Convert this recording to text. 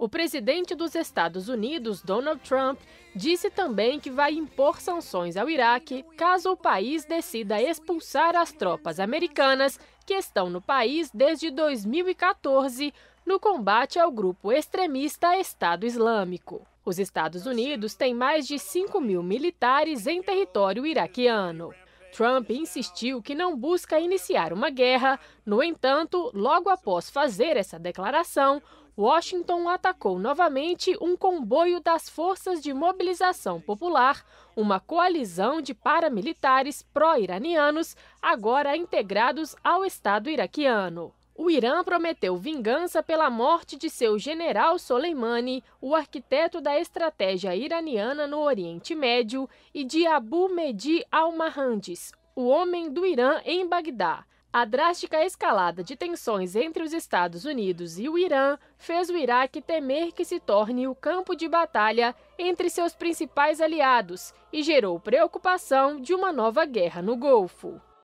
O presidente dos Estados Unidos, Donald Trump, disse também que vai impor sanções ao Iraque caso o país decida expulsar as tropas americanas que estão no país desde 2014 no combate ao grupo extremista Estado Islâmico. Os Estados Unidos têm mais de 5 mil militares em território iraquiano. Trump insistiu que não busca iniciar uma guerra. No entanto, logo após fazer essa declaração, Washington atacou novamente um comboio das Forças de Mobilização Popular, uma coalizão de paramilitares pró-iranianos, agora integrados ao Estado iraquiano. O Irã prometeu vingança pela morte de seu general Soleimani, o arquiteto da estratégia iraniana no Oriente Médio, e de Abu Mehdi al-Mahandis, o homem do Irã em Bagdá. A drástica escalada de tensões entre os Estados Unidos e o Irã fez o Iraque temer que se torne o campo de batalha entre seus principais aliados e gerou preocupação de uma nova guerra no Golfo.